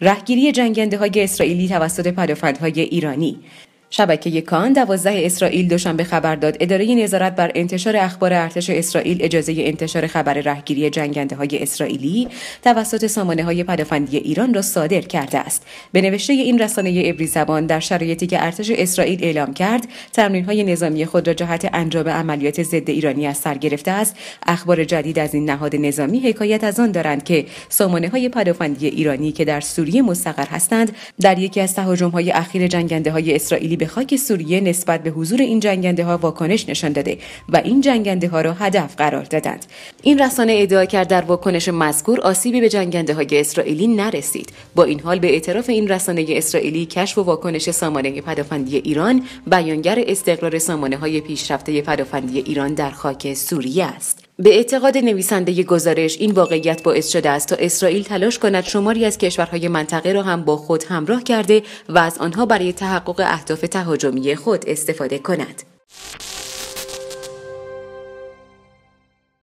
رهگیری جنگنده های اسرائیلی توسط پدافندهای ایرانی شبکه کان دوازده اسرائیل دوشنبه خبر داد اداره نظارت بر انتشار اخبار ارتش اسرائیل اجازه انتشار خبر رهگیری جنگنده های اسرائیلی توسط سامانه های پدافندی ایران را صادر کرده است به نوشته این رسانه ابری زبان در شرایطی که ارتش اسرائیل اعلام کرد تمرین های نظامی خود را جهت انجام عملیات ضد ایرانی از سر گرفته است اخبار جدید از این نهاد نظامی حکایت از آن دارند که سامانه های پدافندی ایرانی که در سوریه مستقر هستند در یکی از تهاجم های اخیر جنگنده های اسرائیلی به خاک سوریه نسبت به حضور این جنگنده ها واکنش نشان داده و این جنگنده ها را هدف قرار دادند این رسانه ادعا کرد در واکنش مذکور آسیبی به جنگنده های اسرائیلی نرسید با این حال به اعتراف این رسانه اسرائیلی کشف و واکنش سامانه پدافندی ایران بیانگر استقرار سامانه های پیشرفته پدافندی ایران در خاک سوریه است به اعتقاد نویسنده گزارش این واقعیت باعث شده است تا اسرائیل تلاش کند شماری از کشورهای منطقه را هم با خود همراه کرده و از آنها برای تحقق اهداف تهاجمی خود استفاده کند.